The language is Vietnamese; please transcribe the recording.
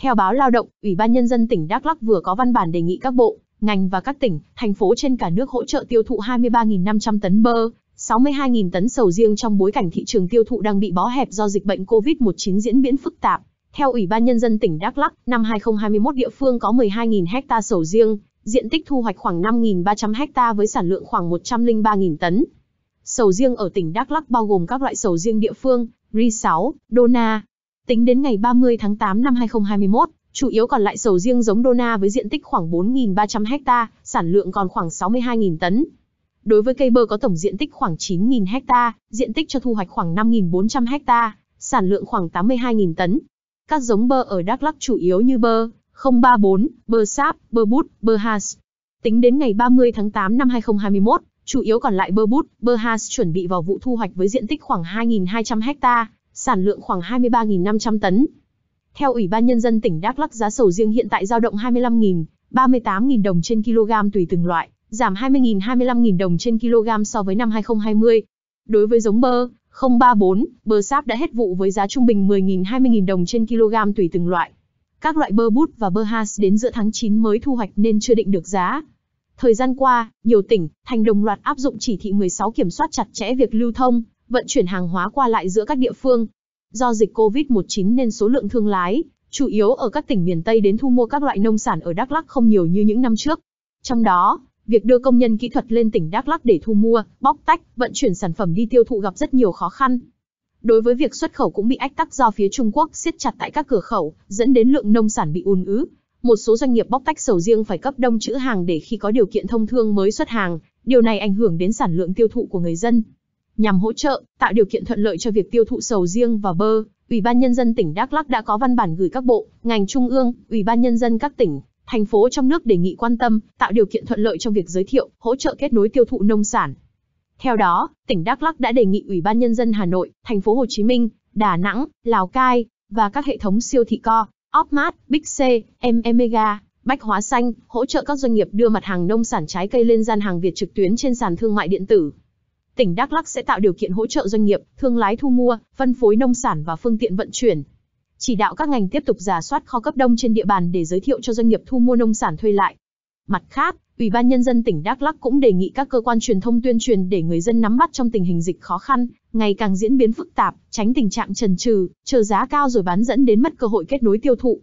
Theo báo Lao động, Ủy ban Nhân dân tỉnh Đắk Lắc vừa có văn bản đề nghị các bộ, ngành và các tỉnh, thành phố trên cả nước hỗ trợ tiêu thụ 23.500 tấn bơ, 62.000 tấn sầu riêng trong bối cảnh thị trường tiêu thụ đang bị bó hẹp do dịch bệnh COVID-19 diễn biến phức tạp. Theo Ủy ban Nhân dân tỉnh Đắk Lắc, năm 2021 địa phương có 12.000 hecta sầu riêng, diện tích thu hoạch khoảng 5.300 hecta với sản lượng khoảng 103.000 tấn. Sầu riêng ở tỉnh Đắk Lắc bao gồm các loại sầu riêng địa phương, ri 6, dona. Tính đến ngày 30 tháng 8 năm 2021, chủ yếu còn lại sầu riêng giống Dona với diện tích khoảng 4.300 ha, sản lượng còn khoảng 62.000 tấn. Đối với cây bơ có tổng diện tích khoảng 9.000 ha, diện tích cho thu hoạch khoảng 5.400 ha, sản lượng khoảng 82.000 tấn. Các giống bơ ở Đắk Lắk chủ yếu như bơ 034, bơ sáp, bơ bút, bơ has. Tính đến ngày 30 tháng 8 năm 2021, chủ yếu còn lại bơ bút, bơ has chuẩn bị vào vụ thu hoạch với diện tích khoảng 2.200 ha, sản lượng khoảng 23.500 tấn. Theo Ủy ban Nhân dân tỉnh Đắk Lắc giá sầu riêng hiện tại giao động 25.000, 38.000 đồng trên kg tùy từng loại, giảm 20.000, 25.000 đồng trên kg so với năm 2020. Đối với giống bơ, 034, bơ sáp đã hết vụ với giá trung bình 10.000, 20.000 đồng trên kg tùy từng loại. Các loại bơ bút và bơ has đến giữa tháng 9 mới thu hoạch nên chưa định được giá. Thời gian qua, nhiều tỉnh, thành đồng loạt áp dụng chỉ thị 16 kiểm soát chặt chẽ việc lưu thông, vận chuyển hàng hóa qua lại giữa các địa phương. Do dịch COVID-19 nên số lượng thương lái, chủ yếu ở các tỉnh miền Tây đến thu mua các loại nông sản ở Đắk Lắk không nhiều như những năm trước. Trong đó, việc đưa công nhân kỹ thuật lên tỉnh Đắk Lắk để thu mua, bóc tách, vận chuyển sản phẩm đi tiêu thụ gặp rất nhiều khó khăn. Đối với việc xuất khẩu cũng bị ách tắc do phía Trung Quốc siết chặt tại các cửa khẩu, dẫn đến lượng nông sản bị ùn ứ. Một số doanh nghiệp bóc tách sầu riêng phải cấp đông trữ hàng để khi có điều kiện thông thương mới xuất hàng, điều này ảnh hưởng đến sản lượng tiêu thụ của người dân. Nhằm hỗ trợ, tạo điều kiện thuận lợi cho việc tiêu thụ sầu riêng và bơ, Ủy ban nhân dân tỉnh Đắk Lắc đã có văn bản gửi các bộ, ngành trung ương, Ủy ban nhân dân các tỉnh, thành phố trong nước đề nghị quan tâm, tạo điều kiện thuận lợi trong việc giới thiệu, hỗ trợ kết nối tiêu thụ nông sản. Theo đó, tỉnh Đắk Lắc đã đề nghị Ủy ban nhân dân Hà Nội, thành phố Hồ Chí Minh, Đà Nẵng, Lào Cai và các hệ thống siêu thị co, Opmart, Big C, Mega, Bách Hóa Xanh hỗ trợ các doanh nghiệp đưa mặt hàng nông sản trái cây lên gian hàng Việt trực tuyến trên sàn thương mại điện tử tỉnh Đắk Lắk sẽ tạo điều kiện hỗ trợ doanh nghiệp, thương lái thu mua, phân phối nông sản và phương tiện vận chuyển. Chỉ đạo các ngành tiếp tục giả soát kho cấp đông trên địa bàn để giới thiệu cho doanh nghiệp thu mua nông sản thuê lại. Mặt khác, Ủy ban Nhân dân tỉnh Đắk Lắk cũng đề nghị các cơ quan truyền thông tuyên truyền để người dân nắm bắt trong tình hình dịch khó khăn, ngày càng diễn biến phức tạp, tránh tình trạng trần trừ, chờ giá cao rồi bán dẫn đến mất cơ hội kết nối tiêu thụ.